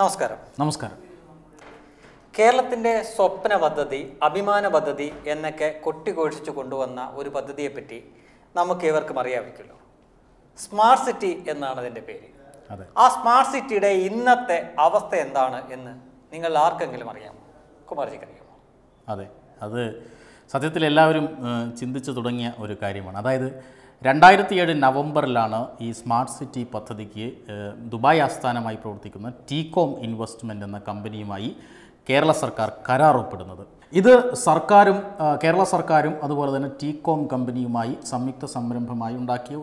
നമസ്കാരം നമസ്കാരം കേരളത്തിൻ്റെ സ്വപ്ന പദ്ധതി അഭിമാന പദ്ധതി എന്നൊക്കെ കൊട്ടിഘോഷിച്ചു കൊണ്ടുവന്ന ഒരു പദ്ധതിയെപ്പറ്റി നമുക്ക് ഇവർക്കും അറിയാമായിരിക്കുമല്ലോ സ്മാർട്ട് സിറ്റി എന്നാണ് അതിൻ്റെ പേര് ആ സ്മാർട്ട് സിറ്റിയുടെ ഇന്നത്തെ അവസ്ഥ എന്താണ് എന്ന് നിങ്ങൾ ആർക്കെങ്കിലും അറിയാമോ കുമാർജിക്ക് അറിയാമോ അതെ അത് സത്യത്തിൽ എല്ലാവരും ചിന്തിച്ചു തുടങ്ങിയ ഒരു കാര്യമാണ് അതായത് രണ്ടായിരത്തി ഏഴ് നവംബറിലാണ് ഈ സ്മാർട്ട് സിറ്റി പദ്ധതിക്ക് ദുബായ് ആസ്ഥാനമായി പ്രവർത്തിക്കുന്ന ടീകോം ഇൻവെസ്റ്റ്മെൻ്റ് എന്ന കമ്പനിയുമായി കേരള സർക്കാർ കരാർ ഒപ്പിടുന്നത് ഇത് സർക്കാരും കേരള സർക്കാരും അതുപോലെ തന്നെ ടീകോം കമ്പനിയുമായി സംയുക്ത സംരംഭമായി ഉണ്ടാക്കിയ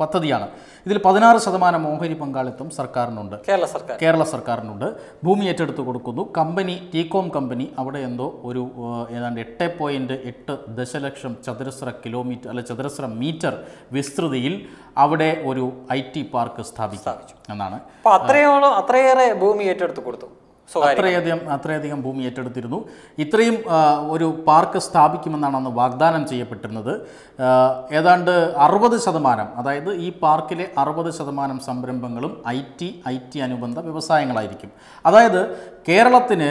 പദ്ധതിയാണ് ഇതിൽ പതിനാറ് ശതമാനം ഓഹരി പങ്കാളിത്തം സർക്കാരിനുണ്ട് കേരള സർക്കാർ കേരള സർക്കാരിനുണ്ട് ഭൂമി ഏറ്റെടുത്ത് കൊടുക്കുന്നു കമ്പനി ടീകോം കമ്പനി അവിടെ എന്തോ ഒരു ഏതാണ്ട് എട്ട് പോയിന്റ് എട്ട് ദശലക്ഷം ചതുരശ്ര കിലോമീറ്റർ അല്ല ചതുരശ്ര മീറ്റർ വിസ്തൃതിയിൽ അവിടെ ഒരു ഐ ടി പാർക്ക് സ്ഥാപിച്ചു എന്നാണ് അത്രയോളം അത്രയേറെ ഭൂമി ഏറ്റെടുത്ത് കൊടുത്തു അത്രയധികം അത്രയധികം ഭൂമി ഏറ്റെടുത്തിരുന്നു ഇത്രയും ഒരു പാർക്ക് സ്ഥാപിക്കുമെന്നാണ് അന്ന് വാഗ്ദാനം ചെയ്യപ്പെട്ടിരുന്നത് ഏതാണ്ട് അറുപത് ശതമാനം അതായത് ഈ പാർക്കിലെ അറുപത് ശതമാനം സംരംഭങ്ങളും ഐ ടി ഐ ടി അനുബന്ധ വ്യവസായങ്ങളായിരിക്കും അതായത് കേരളത്തിന്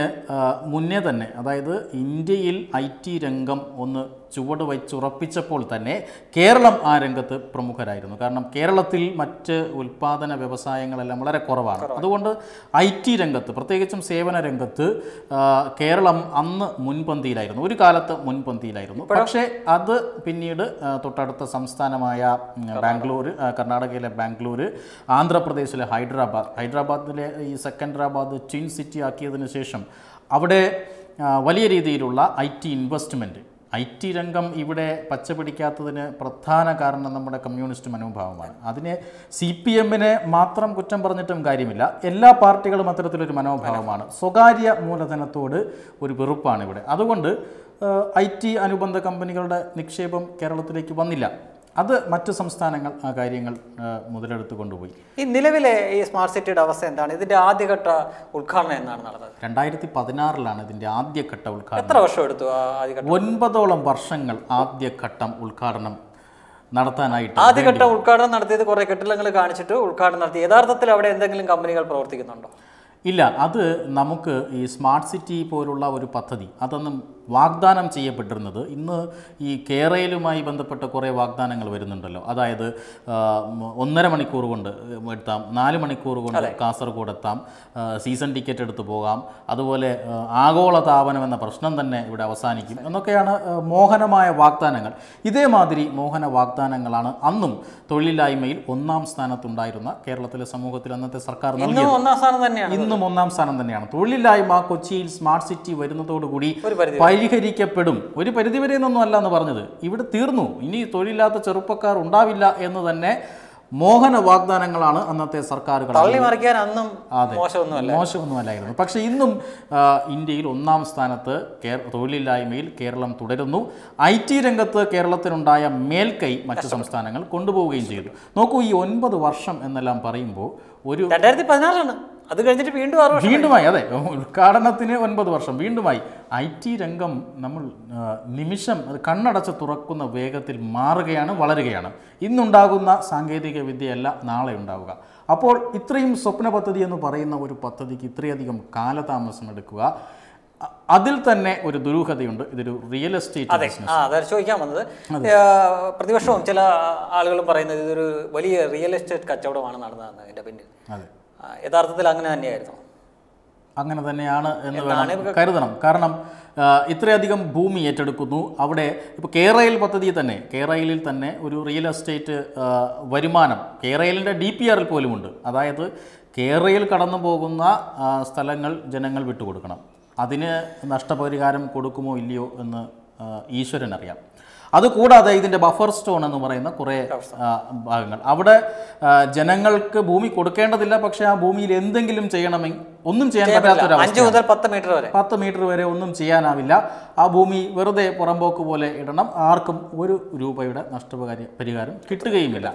മുന്നേ തന്നെ അതായത് ഇന്ത്യയിൽ ഐ ടി രംഗം ഒന്ന് ചുവട് വച്ചുറപ്പിച്ചപ്പോൾ തന്നെ കേരളം ആ രംഗത്ത് പ്രമുഖരായിരുന്നു കാരണം കേരളത്തിൽ മറ്റ് ഉൽപ്പാദന വ്യവസായങ്ങളെല്ലാം വളരെ കുറവാണ് അതുകൊണ്ട് ഐ ടി രംഗത്ത് പ്രത്യേകിച്ചും സേവന രംഗത്ത് കേരളം അന്ന് മുൻപന്തിയിലായിരുന്നു ഒരു കാലത്ത് മുൻപന്തിയിലായിരുന്നു പക്ഷേ അത് പിന്നീട് തൊട്ടടുത്ത സംസ്ഥാനമായ ബാംഗ്ലൂർ കർണാടകയിലെ ബാംഗ്ലൂർ ആന്ധ്രാപ്രദേശിലെ ഹൈദരാബാദ് ഹൈദരാബാദിലെ ഈ സെക്കൻഡറാബാദ് ട്വിൻ സിറ്റി ആക്കി നടത്തിയതിന് ശേഷം അവിടെ വലിയ രീതിയിലുള്ള I T investment I T രംഗം ഇവിടെ പച്ചപിടിക്കാത്തതിന് പ്രധാന കാരണം നമ്മുടെ കമ്മ്യൂണിസ്റ്റ് മനോഭാവമാണ് അതിനെ സി പി എമ്മിനെ മാത്രം കുറ്റം പറഞ്ഞിട്ടും കാര്യമില്ല എല്ലാ പാർട്ടികളും അത്തരത്തിലൊരു മനോഭാവമാണ് സ്വകാര്യ മൂലധനത്തോട് ഒരു വെറുപ്പാണ് ഇവിടെ അതുകൊണ്ട് ഐ ടി അനുബന്ധ കമ്പനികളുടെ നിക്ഷേപം കേരളത്തിലേക്ക് വന്നില്ല അത് മറ്റു സംസ്ഥാനങ്ങൾ ആ കാര്യങ്ങൾ മുതലെടുത്ത് കൊണ്ടുപോയി ഈ നിലവിലെ ഈ സ്മാർട്ട് സിറ്റിയുടെ അവസ്ഥ എന്താണ് ഇതിന്റെ ആദ്യഘട്ട ഉദ്ഘാടനം എന്നാണ് നടന്നത് രണ്ടായിരത്തി പതിനാറിലാണ് ഇതിന്റെ ആദ്യഘട്ട ഉദ്ഘാടനം എത്ര വർഷം എടുത്തു ഒൻപതോളം വർഷങ്ങൾ ആദ്യഘട്ടം ഉദ്ഘാടനം നടത്താനായിട്ട് ആദ്യഘട്ടം ഉദ്ഘാടനം നടത്തിയത് കുറേ കെട്ടിടങ്ങൾ കാണിച്ചിട്ട് ഉദ്ഘാടനം നടത്തി യഥാർത്ഥത്തിൽ അവിടെ എന്തെങ്കിലും കമ്പനികൾ പ്രവർത്തിക്കുന്നുണ്ടോ ഇല്ല അത് നമുക്ക് ഈ സ്മാർട്ട് സിറ്റി പോലുള്ള ഒരു പദ്ധതി അതൊന്നും വാഗ്ദാനം ചെയ്യപ്പെട്ടിരുന്നത് ഇന്ന് ഈ കേരളയിലുമായി ബന്ധപ്പെട്ട കുറേ വാഗ്ദാനങ്ങൾ വരുന്നുണ്ടല്ലോ അതായത് ഒന്നര മണിക്കൂർ കൊണ്ട് എത്താം നാല് മണിക്കൂർ കൊണ്ട് കാസർഗോഡ് എത്താം സീസൺ ടിക്കറ്റ് എടുത്ത് പോകാം അതുപോലെ ആഗോള താപനം എന്ന പ്രശ്നം തന്നെ ഇവിടെ അവസാനിക്കും എന്നൊക്കെയാണ് മോഹനമായ വാഗ്ദാനങ്ങൾ ഇതേമാതിരി മോഹന വാഗ്ദാനങ്ങളാണ് അന്നും തൊഴിലില്ലായ്മയിൽ ഒന്നാം സ്ഥാനത്തുണ്ടായിരുന്ന കേരളത്തിലെ സമൂഹത്തിൽ അന്നത്തെ സർക്കാർ ഇന്ന് ഒന്നാം സ്ഥാനം തന്നെയാണ് ഇന്നും ഒന്നാം സ്ഥാനം തന്നെയാണ് തൊഴിലില്ലായ്മ കൊച്ചിയിൽ സ്മാർട്ട് സിറ്റി വരുന്നതോടുകൂടി പരിഹരിക്കപ്പെടും ഒരു പരിധിവരെ എന്നൊന്നും അല്ല എന്ന് പറഞ്ഞത് ഇവിടെ തീർന്നു ഇനി തൊഴിലില്ലാത്ത ചെറുപ്പക്കാർ ഉണ്ടാവില്ല എന്ന് തന്നെ മോഹന വാഗ്ദാനങ്ങളാണ് അന്നത്തെ സർക്കാരുകൾ അന്നും മോശമൊന്നുമല്ലായിരുന്നു പക്ഷെ ഇന്നും ഇന്ത്യയിൽ ഒന്നാം സ്ഥാനത്ത് തൊഴിലില്ലായ്മയിൽ കേരളം തുടരുന്നു ഐ ടി രംഗത്ത് കേരളത്തിനുണ്ടായ മേൽക്കൈ മറ്റു സംസ്ഥാനങ്ങൾ കൊണ്ടുപോവുകയും ചെയ്തു നോക്കൂ ഈ ഒൻപത് വർഷം എന്നെല്ലാം പറയുമ്പോൾ ഒരു രണ്ടായിരത്തി പതിനാറാണ് അത് കഴിഞ്ഞിട്ട് വീണ്ടും ആറ് വർഷം വീണ്ടുമായി അതെ ഉദ്ഘാടനത്തിന് ഒൻപത് വർഷം വീണ്ടുമായി ഐ ടി രംഗം നമ്മൾ നിമിഷം കണ്ണടച്ച് തുറക്കുന്ന വേഗത്തിൽ മാറുകയാണ് വളരുകയാണ് ഇന്നുണ്ടാകുന്ന സാങ്കേതിക വിദ്യയല്ല നാളെ ഉണ്ടാവുക അപ്പോൾ ഇത്രയും സ്വപ്ന പദ്ധതി എന്ന് പറയുന്ന ഒരു പദ്ധതിക്ക് ഇത്രയധികം കാലതാമസം എടുക്കുക അതിൽ തന്നെ ഒരു ദുരൂഹതയുണ്ട് ഇതൊരു റിയൽ എസ്റ്റേറ്റ് അതെ ആ ചോദിക്കാൻ വന്നത് പ്രതിപക്ഷവും ചില ആളുകളും പറയുന്നത് ഇതൊരു വലിയ റിയൽ എസ്റ്റേറ്റ് കച്ചവടമാണ് നടന്നതെന്ന് ഇതിന്റെ പിന്നിൽ യഥാർത്ഥത്തിൽ അങ്ങനെ തന്നെയായിരുന്നു അങ്ങനെ തന്നെയാണ് എന്ന് വേണം കരുതണം കാരണം ഇത്രയധികം ഭൂമി ഏറ്റെടുക്കുന്നു അവിടെ ഇപ്പോൾ കേരയിൽ പദ്ധതി തന്നെ കേരയിലിൽ തന്നെ ഒരു റിയൽ എസ്റ്റേറ്റ് വരുമാനം കേരയിലിൻ്റെ ഡി പി ആറിൽ പോലുമുണ്ട് അതായത് കേരയിൽ കടന്നു പോകുന്ന സ്ഥലങ്ങൾ ജനങ്ങൾ വിട്ടുകൊടുക്കണം അതിന് നഷ്ടപരിഹാരം കൊടുക്കുമോ ഇല്ലയോ എന്ന് ഈശ്വരൻ അറിയാം അതുകൂടാതെ ഇതിൻ്റെ ബഫർ സ്റ്റോൺ എന്ന് പറയുന്ന കുറേ ഭാഗങ്ങൾ അവിടെ ജനങ്ങൾക്ക് ഭൂമി കൊടുക്കേണ്ടതില്ല പക്ഷേ ആ ഭൂമിയിൽ എന്തെങ്കിലും ചെയ്യണമെങ്കിൽ ഒന്നും ചെയ്യാൻ പറ്റാത്തൊരു അഞ്ച് മുതൽ പത്ത് മീറ്റർ വരെ പത്ത് മീറ്റർ വരെ ഒന്നും ചെയ്യാനാവില്ല ആ ഭൂമി വെറുതെ പുറമ്പോക്ക് പോലെ ഇടണം ആർക്കും ഒരു രൂപയുടെ നഷ്ടപരി പരിഹാരം കിട്ടുകയുമില്ല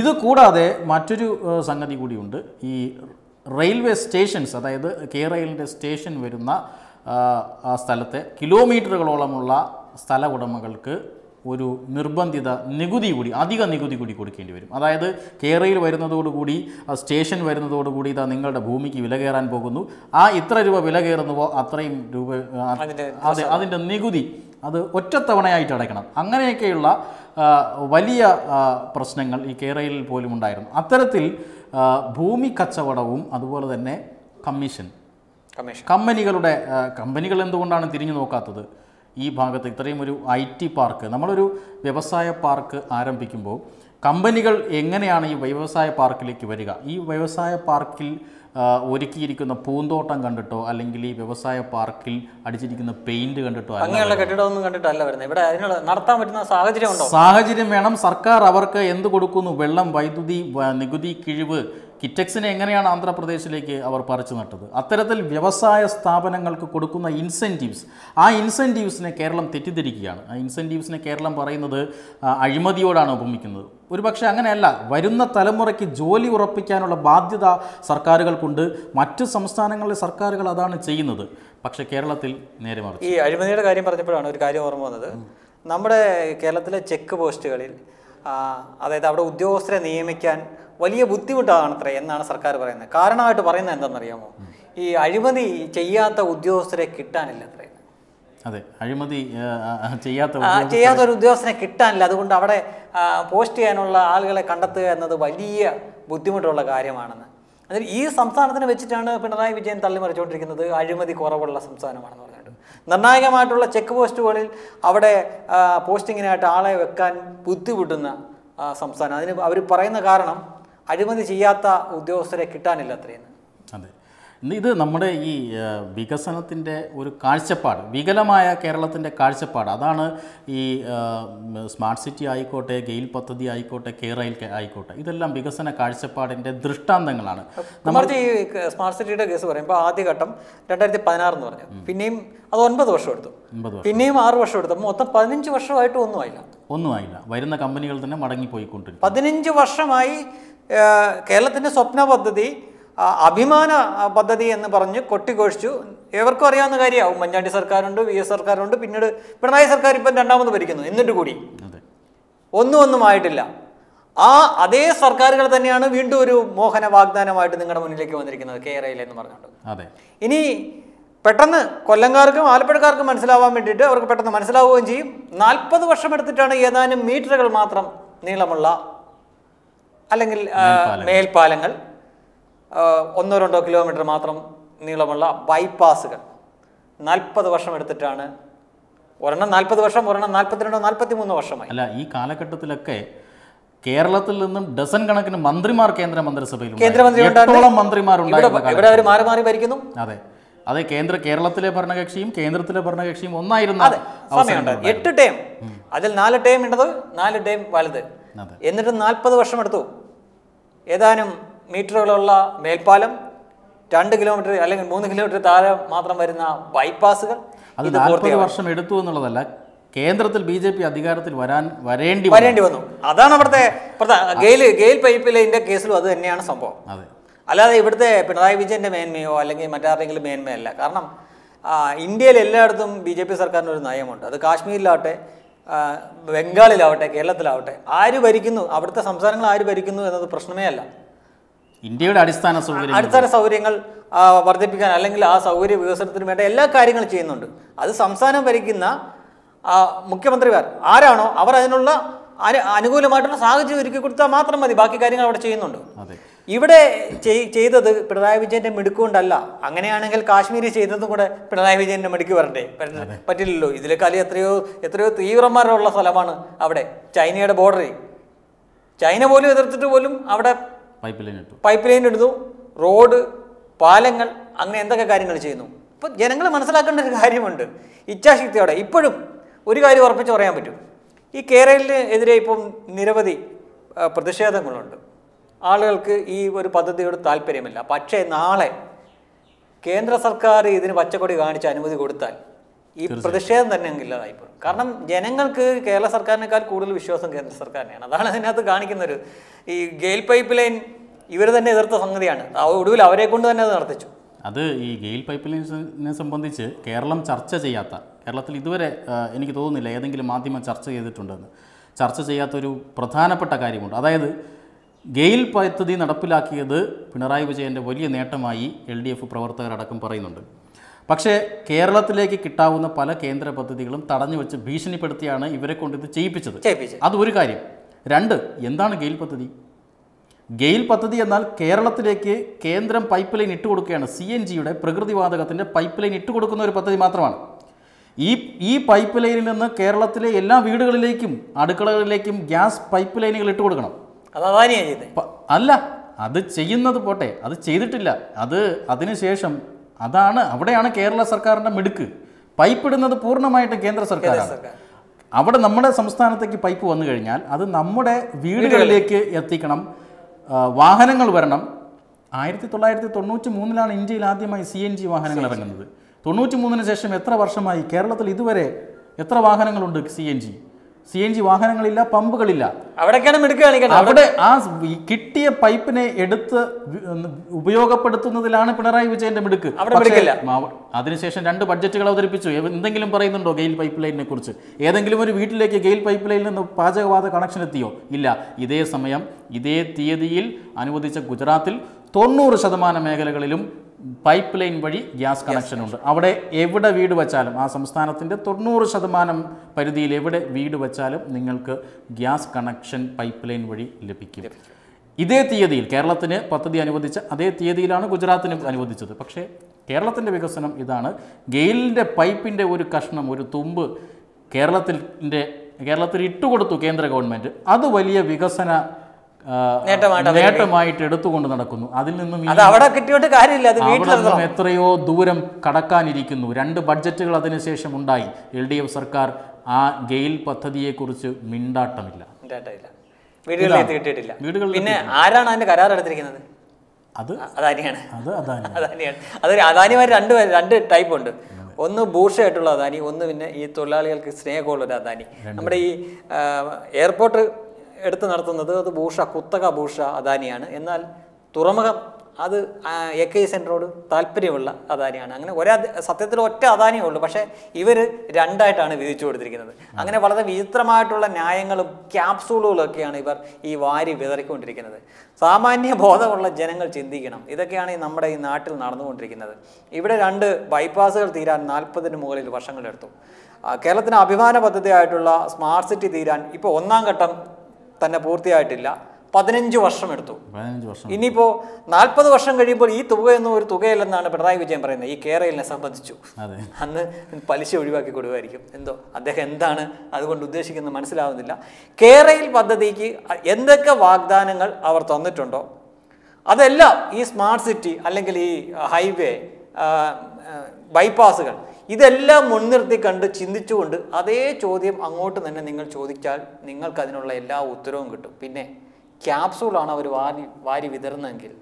ഇത് കൂടാതെ മറ്റൊരു സംഗതി കൂടിയുണ്ട് ഈ റെയിൽവേ സ്റ്റേഷൻസ് അതായത് കെ റെയിലിൻ്റെ സ്റ്റേഷൻ വരുന്ന സ്ഥലത്തെ കിലോമീറ്ററുകളോളമുള്ള സ്ഥല ഉടമകൾക്ക് ഒരു നിർബന്ധിത നികുതി കൂടി അധിക നികുതി കൂടി കൊടുക്കേണ്ടി വരും അതായത് കേരയിൽ വരുന്നതോടുകൂടി സ്റ്റേഷൻ വരുന്നതോടുകൂടി ഇതാ നിങ്ങളുടെ ഭൂമിക്ക് വില കയറാൻ പോകുന്നു ആ ഇത്ര രൂപ വില കയറുന്നുവോ അത്രയും രൂപ അതെ അതിൻ്റെ നികുതി അത് ഒറ്റത്തവണയായിട്ട് അടയ്ക്കണം അങ്ങനെയൊക്കെയുള്ള വലിയ പ്രശ്നങ്ങൾ ഈ കേരളയിൽ പോലും ഉണ്ടായിരുന്നു അത്തരത്തിൽ ഭൂമി കച്ചവടവും അതുപോലെ തന്നെ കമ്മീഷൻ കമ്മീഷൻ കമ്പനികളുടെ കമ്പനികൾ എന്തുകൊണ്ടാണ് തിരിഞ്ഞു നോക്കാത്തത് ഈ ഭാഗത്ത് ഇത്രയും ഒരു ഐ ടി പാർക്ക് നമ്മളൊരു വ്യവസായ പാർക്ക് ആരംഭിക്കുമ്പോൾ കമ്പനികൾ എങ്ങനെയാണ് ഈ വ്യവസായ പാർക്കിലേക്ക് വരിക ഈ വ്യവസായ പാർക്കിൽ ഒരുക്കിയിരിക്കുന്ന പൂന്തോട്ടം കണ്ടിട്ടോ അല്ലെങ്കിൽ ഈ വ്യവസായ പാർക്കിൽ അടിച്ചിരിക്കുന്ന പെയിന്റ് കണ്ടിട്ടോ അങ്ങനെയുള്ള കെട്ടിടമൊന്നും കണ്ടിട്ടല്ല വരുന്നത് ഇവിടെ നടത്താൻ പറ്റുന്ന സാഹചര്യം ഉണ്ടോ സാഹചര്യം വേണം സർക്കാർ അവർക്ക് എന്ത് കൊടുക്കുന്നു വെള്ളം വൈദ്യുതി നികുതി കിഴിവ് കിറ്റക്സിനെ എങ്ങനെയാണ് ആന്ധ്രാപ്രദേശിലേക്ക് അവർ പറിച്ചു നട്ടത് അത്തരത്തിൽ വ്യവസായ സ്ഥാപനങ്ങൾക്ക് കൊടുക്കുന്ന ഇൻസെൻറ്റീവ്സ് ആ ഇൻസെൻറ്റീവ്സിനെ കേരളം തെറ്റിദ്ധരിക്കുകയാണ് ആ ഇൻസെൻറ്റീവ്സിനെ കേരളം പറയുന്നത് അഴിമതിയോടാണ് ഉപമിക്കുന്നത് ഒരുപക്ഷെ അങ്ങനെയല്ല വരുന്ന തലമുറയ്ക്ക് ജോലി ഉറപ്പിക്കാനുള്ള ബാധ്യത സർക്കാരുകൾക്കുണ്ട് മറ്റു സംസ്ഥാനങ്ങളിലെ സർക്കാരുകൾ അതാണ് ചെയ്യുന്നത് പക്ഷേ കേരളത്തിൽ നേരെ മറിച്ച് ഈ അഴിമതിയുടെ കാര്യം പറഞ്ഞപ്പോഴാണ് ഒരു കാര്യം ഓർമ്മ വന്നത് നമ്മുടെ കേരളത്തിലെ ചെക്ക് പോസ്റ്റുകളിൽ അതായത് അവിടെ ഉദ്യോഗസ്ഥരെ നിയമിക്കാൻ വലിയ ബുദ്ധിമുട്ടാണത്രേ എന്നാണ് സർക്കാർ പറയുന്നത് കാരണമായിട്ട് പറയുന്നത് എന്താണെന്നറിയാമോ ഈ അഴിമതി ചെയ്യാത്ത ഉദ്യോഗസ്ഥരെ കിട്ടാനില്ല അത്രേ അതെ അഴിമതി ചെയ്യാത്ത ചെയ്യാത്ത ഒരു ഉദ്യോഗസ്ഥനെ കിട്ടാനില്ല അതുകൊണ്ട് അവിടെ പോസ്റ്റ് ചെയ്യാനുള്ള ആളുകളെ കണ്ടെത്തുക എന്നത് വലിയ ബുദ്ധിമുട്ടുള്ള കാര്യമാണെന്ന് അതിൽ ഈ സംസ്ഥാനത്തിനെ വെച്ചിട്ടാണ് പിണറായി വിജയൻ തള്ളിമറിച്ചുകൊണ്ടിരിക്കുന്നത് അഴിമതി കുറവുള്ള സംസ്ഥാനമാണെന്ന് പറഞ്ഞത് നിർണായകമായിട്ടുള്ള ചെക്ക് പോസ്റ്റുകളിൽ അവിടെ പോസ്റ്റിങ്ങിനായിട്ട് ആളെ വെക്കാൻ ബുദ്ധിമുട്ടുന്ന സംസ്ഥാനം അതിന് അവർ പറയുന്ന കാരണം അഴിമതി ചെയ്യാത്ത ഉദ്യോഗസ്ഥരെ കിട്ടാനില്ല അത്രയും ഇത് നമ്മുടെ ഈ വികസനത്തിൻ്റെ ഒരു കാഴ്ചപ്പാട് വികലമായ കേരളത്തിൻ്റെ കാഴ്ചപ്പാട് അതാണ് ഈ സ്മാർട്ട് സിറ്റി ആയിക്കോട്ടെ ഗെയിൽ പദ്ധതി ആയിക്കോട്ടെ കേരയിൽ ആയിക്കോട്ടെ ഇതെല്ലാം വികസന കാഴ്ചപ്പാടിൻ്റെ ദൃഷ്ടാന്തങ്ങളാണ് നമ്മൾ ഈ സ്മാർട്ട് സിറ്റിയുടെ കേസ് പറയുമ്പോൾ ആദ്യഘട്ടം രണ്ടായിരത്തി പതിനാറ് എന്ന് പറഞ്ഞു പിന്നെയും അത് ഒൻപത് വർഷം എടുത്തു പിന്നെയും ആറ് വർഷം എടുത്തു മൊത്തം പതിനഞ്ച് വർഷമായിട്ട് ഒന്നും ആയില്ല ഒന്നും ആയില്ല വരുന്ന കമ്പനികൾ തന്നെ മടങ്ങിപ്പോയിക്കൊണ്ടിരിക്കും പതിനഞ്ച് വർഷമായി കേരളത്തിൻ്റെ സ്വപ്ന പദ്ധതി അഭിമാന പദ്ധതി എന്ന് പറഞ്ഞ് കൊട്ടിഘോഷിച്ചു ഏവർക്കും അറിയാവുന്ന കാര്യമാവും മഞ്ഞാണ്ടി സർക്കാരുണ്ട് വി എസ് സർക്കാരുണ്ട് പിന്നീട് പിണറായി സർക്കാർ ഇപ്പം രണ്ടാമത് ഭരിക്കുന്നു എന്നിട്ട് കൂടി ഒന്നും ഒന്നും ആയിട്ടില്ല ആ അതേ സർക്കാരുകൾ തന്നെയാണ് വീണ്ടും ഒരു മോഹന വാഗ്ദാനമായിട്ട് നിങ്ങളുടെ മുന്നിലേക്ക് വന്നിരിക്കുന്നത് കേരളയിൽ എന്ന് പറഞ്ഞുകൊണ്ട് ഇനി പെട്ടെന്ന് കൊല്ലംകാർക്കും ആലപ്പുഴക്കാർക്കും മനസ്സിലാവാൻ വേണ്ടിയിട്ട് അവർക്ക് പെട്ടെന്ന് മനസ്സിലാവുകയും ചെയ്യും നാൽപ്പത് വർഷം എടുത്തിട്ടാണ് ഏതാനും മീറ്ററുകൾ മാത്രം നീളമുള്ള അല്ലെങ്കിൽ മേൽപ്പാലങ്ങൾ ഒന്നോ രണ്ടോ കിലോമീറ്റർ മാത്രം നീളമുള്ള ബൈപ്പാസുകൾ നാൽപ്പത് വർഷം എടുത്തിട്ടാണ് ഒരെണ്ണം നാൽപ്പത് വർഷം ഒരെണ്ണം നാൽപ്പത്തിരണ്ടോ നാൽപ്പത്തി മൂന്നോ വർഷമായി അല്ല ഈ കാലഘട്ടത്തിലൊക്കെ കേരളത്തിൽ നിന്നും ഡസൻ കണക്കിന് മന്ത്രിമാർ കേന്ദ്ര മന്ത്രിസഭയിൽ മന്ത്രിമാരുണ്ടായിരുന്നു ഇവിടെ അവർ മാറി മാറി ഭരിക്കുന്നു അതെ അതെ കേന്ദ്ര കേരളത്തിലെ ഭരണകക്ഷിയും കേന്ദ്രത്തിലെ ഭരണകക്ഷിയും ഒന്നായിരുന്നു അതെ എട്ട് ടേം അതിൽ നാല് ടേം ഇണ്ടത് നാല് ടേം വലുത് എന്നിട്ട് നാൽപ്പത് വർഷം എടുത്തു ഏതാനും മീറ്ററുകളുള്ള മേൽപ്പാലം രണ്ട് കിലോമീറ്റർ അല്ലെങ്കിൽ മൂന്ന് കിലോമീറ്റർ താഴെ മാത്രം വരുന്ന ബൈപ്പാസുകൾ വർഷം എടുത്തു എന്നുള്ളതല്ല കേന്ദ്രത്തിൽ ബി ജെ പി അധികാരത്തിൽ വരാൻ വരേണ്ടി വരേണ്ടി വന്നു അതാണ് അവിടുത്തെ ഗെയിൽ ഗെയിൽ പൈപ്പ് ലൈൻ്റെ കേസിലും അത് തന്നെയാണ് സംഭവം അതെ അല്ലാതെ ഇവിടുത്തെ പിണറായി വിജയൻ്റെ മേന്മയോ അല്ലെങ്കിൽ മറ്റാരെങ്കിലും മേന്മയല്ല കാരണം ഇന്ത്യയിൽ എല്ലായിടത്തും ബി ജെ പി സർക്കാരിന് ഒരു നയമുണ്ട് അത് കാശ്മീരിലാവട്ടെ ബംഗാളിലാവട്ടെ കേരളത്തിലാവട്ടെ ആര് ഭരിക്കുന്നു അവിടുത്തെ സംസ്ഥാനങ്ങൾ ആര് ഭരിക്കുന്നു എന്നത് പ്രശ്നമേ അല്ല ഇന്ത്യയുടെ അടിസ്ഥാന സൗകര്യം അടിസ്ഥാന സൗകര്യങ്ങൾ വർദ്ധിപ്പിക്കാൻ അല്ലെങ്കിൽ ആ സൗകര്യ വികസനത്തിന് വേണ്ട എല്ലാ കാര്യങ്ങളും ചെയ്യുന്നുണ്ട് അത് സംസ്ഥാനം ഭരിക്കുന്ന മുഖ്യമന്ത്രിമാർ ആരാണോ അവർ അതിനുള്ള അനുകൂലമായിട്ടുള്ള സാഹചര്യം ഒരുക്കി കൊടുത്താൽ മാത്രം മതി ബാക്കി കാര്യങ്ങൾ അവിടെ ചെയ്യുന്നുണ്ട് ഇവിടെ ചെയ്തത് പിണറായി വിജയന്റെ മിടുക്കുകൊണ്ടല്ല അങ്ങനെയാണെങ്കിൽ കാശ്മീരിൽ ചെയ്തതും കൂടെ പിണറായി വിജയന്റെ മിടുക്ക് വരണ്ടേ പറ്റില്ലല്ലോ ഇതിലേക്കാളും എത്രയോ എത്രയോ തീവ്രന്മാരുള്ള സ്ഥലമാണ് അവിടെ ചൈനയുടെ ബോർഡറിൽ ചൈന പോലും എതിർത്തിട്ട് പോലും അവിടെ പൈപ്പ് ലൈൻ ഇട്ടു പൈപ്പ് ലൈൻ ഇടുന്നു റോഡ് പാലങ്ങൾ അങ്ങനെ എന്തൊക്കെ കാര്യങ്ങൾ ചെയ്യുന്നു ഇപ്പം ജനങ്ങൾ മനസ്സിലാക്കേണ്ട ഒരു കാര്യമുണ്ട് ഇച്ഛാശക്തിയോടെ ഇപ്പോഴും ഒരു കാര്യം ഉറപ്പിച്ച് പറയാൻ പറ്റും ഈ കേരളിനെതിരെ ഇപ്പം നിരവധി പ്രതിഷേധങ്ങളുണ്ട് ആളുകൾക്ക് ഈ ഒരു പദ്ധതിയോട് താല്പര്യമില്ല പക്ഷേ നാളെ കേന്ദ്ര സർക്കാർ ഇതിന് പച്ചക്കൊടി കാണിച്ച് അനുമതി കൊടുത്താൽ ഈ പ്രതിഷേധം തന്നെ ഇല്ലാതായിപ്പോഴും കാരണം ജനങ്ങൾക്ക് കേരള സർക്കാരിനേക്കാൾ കൂടുതൽ വിശ്വാസം കേന്ദ്ര സർക്കാരിനെയാണ് അതാണ് അതിനകത്ത് കാണിക്കുന്ന ഒരു ഈ ഗെയിൽ പൈപ്പ് ലൈൻ ഇവർ തന്നെ എതിർത്ത സംഗതിയാണ് ഒടുവിൽ അവരെ കൊണ്ട് തന്നെ അത് നടത്തിച്ചു അത് ഈ ഗെയിൽ പൈപ്പ് ലൈൻസിനെ സംബന്ധിച്ച് കേരളം ചർച്ച ചെയ്യാത്ത കേരളത്തിൽ ഇതുവരെ എനിക്ക് തോന്നുന്നില്ല ഏതെങ്കിലും മാധ്യമം ചർച്ച ചെയ്തിട്ടുണ്ടെന്ന് ചർച്ച ചെയ്യാത്തൊരു പ്രധാനപ്പെട്ട കാര്യമുണ്ട് അതായത് ഗെയിൽ പദ്ധതി നടപ്പിലാക്കിയത് പിണറായി വിജയൻ്റെ വലിയ നേട്ടമായി എൽ ഡി എഫ് പ്രവർത്തകരടക്കം പറയുന്നുണ്ട് പക്ഷേ കേരളത്തിലേക്ക് കിട്ടാവുന്ന പല കേന്ദ്ര പദ്ധതികളും തടഞ്ഞു വെച്ച് ഭീഷണിപ്പെടുത്തിയാണ് ഇവരെ കൊണ്ട് ഇത് ചെയ്യിപ്പിച്ചത് അത് ഒരു കാര്യം രണ്ട് എന്താണ് ഗെയിൽ പദ്ധതി ഗെയിൽ പദ്ധതി എന്നാൽ കേരളത്തിലേക്ക് കേന്ദ്രം പൈപ്പ് ലൈൻ ഇട്ടുകൊടുക്കുകയാണ് സി എൻ ജിയുടെ പ്രകൃതിവാതകത്തിൻ്റെ പൈപ്പ് ലൈൻ ഇട്ടുകൊടുക്കുന്ന ഒരു പദ്ധതി മാത്രമാണ് ഈ ഈ പൈപ്പ് ലൈനിൽ നിന്ന് കേരളത്തിലെ എല്ലാ വീടുകളിലേക്കും അടുക്കളകളിലേക്കും ഗ്യാസ് പൈപ്പ് ലൈനുകൾ ഇട്ട് കൊടുക്കണം അല്ല അത് ചെയ്യുന്നത് പോട്ടെ അത് ചെയ്തിട്ടില്ല അത് അതിനുശേഷം അതാണ് അവിടെയാണ് കേരള സർക്കാരിൻ്റെ മിടുക്ക് പൈപ്പ് ഇടുന്നത് പൂർണ്ണമായിട്ടും കേന്ദ്ര സർക്കാരാണ് അവിടെ നമ്മുടെ സംസ്ഥാനത്തേക്ക് പൈപ്പ് വന്നു കഴിഞ്ഞാൽ അത് നമ്മുടെ വീടുകളിലേക്ക് എത്തിക്കണം വാഹനങ്ങൾ വരണം ആയിരത്തി തൊള്ളായിരത്തി തൊണ്ണൂറ്റി മൂന്നിലാണ് ഇന്ത്യയിൽ ആദ്യമായി സി എൻ ജി വാഹനങ്ങൾ ഇറങ്ങുന്നത് തൊണ്ണൂറ്റി മൂന്നിന് ശേഷം എത്ര വർഷമായി കേരളത്തിൽ ഇതുവരെ എത്ര വാഹനങ്ങളുണ്ട് C N G C N G വാഹനങ്ങളില്ല പമ്പുകളില്ല അവിടെ ആ കിട്ടിയ പൈപ്പിനെ എടുത്ത് ഉപയോഗപ്പെടുത്തുന്നതിലാണ് പിണറായി വിജയന്റെ മിടുക്ക് അതിനുശേഷം രണ്ട് ബഡ്ജറ്റുകൾ അവതരിപ്പിച്ചു എന്തെങ്കിലും പറയുന്നുണ്ടോ ഗെയിൽ പൈപ്പ് ലൈനിനെ കുറിച്ച് ഏതെങ്കിലും ഒരു വീട്ടിലേക്ക് ഗെയിൽ പൈപ്പ് ലൈനിൽ നിന്ന് പാചകവാത കണക്ഷൻ എത്തിയോ ഇല്ല ഇതേ സമയം ഇതേ തീയതിയിൽ അനുവദിച്ച ഗുജറാത്തിൽ തൊണ്ണൂറ് ശതമാനം മേഖലകളിലും പൈപ്പ് ലൈൻ വഴി ഗ്യാസ് കണക്ഷനുണ്ട് അവിടെ എവിടെ വീട് വച്ചാലും ആ സംസ്ഥാനത്തിൻ്റെ തൊണ്ണൂറ് ശതമാനം പരിധിയിൽ എവിടെ വീട് വച്ചാലും നിങ്ങൾക്ക് ഗ്യാസ് കണക്ഷൻ പൈപ്പ് ലൈൻ വഴി ലഭിക്കും ഇതേ തീയതിയിൽ കേരളത്തിന് പദ്ധതി അനുവദിച്ച അതേ തീയതിയിലാണ് ഗുജറാത്തിനും അനുവദിച്ചത് പക്ഷേ കേരളത്തിൻ്റെ വികസനം ഇതാണ് ഗെയിലിൻ്റെ പൈപ്പിൻ്റെ ഒരു കഷ്ണം ഒരു തുമ്പ് കേരളത്തിൻ്റെ കേരളത്തിൽ ഇട്ടുകൊടുത്തു കേന്ദ്ര ഗവൺമെൻറ് അത് വലിയ വികസന നേട്ടമായിട്ട് എടുത്തുകൊണ്ട് നടക്കുന്നു അതിൽ നിന്നും അവിടെ കിട്ടിയിട്ട് കാര്യമില്ല അത് എത്രയോ ദൂരം കടക്കാനിരിക്കുന്നു രണ്ട് ബഡ്ജറ്റുകൾ അതിനുശേഷം ഉണ്ടായി എൽ ഡി എഫ് സർക്കാർ ആ ഗെയിൽ പദ്ധതിയെക്കുറിച്ച് മിണ്ടാട്ടമില്ല പിന്നെ ആരാണ് അതിന്റെ കരാർ എടുത്തിരിക്കുന്നത് അത് അദാനിയാണ് അത് അദാനിയാണ് അത് അദാനിമാർ രണ്ട് രണ്ട് ടൈപ്പ് ഉണ്ട് ഒന്ന് ബൂഷയായിട്ടുള്ള അദാനി ഒന്ന് പിന്നെ ഈ തൊഴിലാളികൾക്ക് സ്നേഹമുള്ള ഒരു അദാനി നമ്മുടെ ഈ എയർപോർട്ട് എടുത്ത് നടത്തുന്നത് അത് ഭൂഷ കുത്തക ഭൂഷ അദാനിയാണ് എന്നാൽ തുറമുഖം അത് എ കെ സെൻറ്ററോട് താല്പര്യമുള്ള അദാനിയാണ് അങ്ങനെ ഒരാ സത്യത്തിൽ ഒറ്റ അദാനിയേ ഉള്ളൂ പക്ഷേ ഇവർ രണ്ടായിട്ടാണ് വിധിച്ചു കൊടുത്തിരിക്കുന്നത് അങ്ങനെ വളരെ വിചിത്രമായിട്ടുള്ള ന്യായങ്ങളും ക്യാപ്സൂളുകളൊക്കെയാണ് ഇവർ ഈ വാരി വിതറിക്കൊണ്ടിരിക്കുന്നത് സാമാന്യ ബോധമുള്ള ജനങ്ങൾ ചിന്തിക്കണം ഇതൊക്കെയാണ് ഈ നമ്മുടെ ഈ നാട്ടിൽ നടന്നുകൊണ്ടിരിക്കുന്നത് ഇവിടെ രണ്ട് ബൈപ്പാസുകൾ തീരാൻ നാൽപ്പതിന് മുകളിൽ വർഷങ്ങളെടുത്തു കേരളത്തിന് അഭിമാന പദ്ധതിയായിട്ടുള്ള സ്മാർട്ട് സിറ്റി തീരാൻ ഇപ്പോൾ ഒന്നാം ഘട്ടം തന്നെ പൂർത്തിയായിട്ടില്ല പതിനഞ്ച് വർഷം എടുത്തു ഇനിയിപ്പോ നാൽപ്പത് വർഷം കഴിയുമ്പോൾ ഈ തുകയൊന്നും ഒരു തുകയല്ലെന്നാണ് പിണറായി വിജയൻ പറയുന്നത് ഈ കേരളിനെ സംബന്ധിച്ചു അന്ന് പലിശ ഒഴിവാക്കി കൊടുക്കുമായിരിക്കും എന്തോ അദ്ദേഹം എന്താണ് അതുകൊണ്ട് ഉദ്ദേശിക്കുന്നത് മനസ്സിലാവുന്നില്ല കേരയിൽ പദ്ധതിക്ക് എന്തൊക്കെ വാഗ്ദാനങ്ങൾ അവർ തന്നിട്ടുണ്ടോ അതെല്ലാം ഈ സ്മാർട്ട് സിറ്റി അല്ലെങ്കിൽ ഈ ഹൈവേ ബൈപ്പാസുകൾ ഇതെല്ലാം മുൻനിർത്തി കണ്ട് ചിന്തിച്ചുകൊണ്ട് അതേ ചോദ്യം അങ്ങോട്ട് തന്നെ നിങ്ങൾ ചോദിച്ചാൽ നിങ്ങൾക്ക് അതിനുള്ള എല്ലാ ഉത്തരവും കിട്ടും പിന്നെ ക്യാപ്സൂളാണ് അവർ വാരി വാരി വിതരുന്നതെങ്കിൽ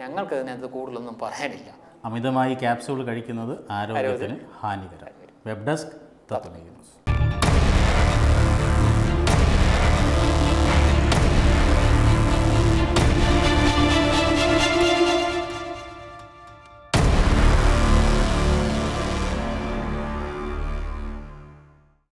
ഞങ്ങൾക്ക് അതിനകത്ത് കൂടുതലൊന്നും പറയാനില്ല അമിതമായി ക്യാപ്സൂൾ കഴിക്കുന്നത് ആരോഗ്യത്തിന് ഹാനികരം വെബ് ഡെസ്ക് തത്വമേ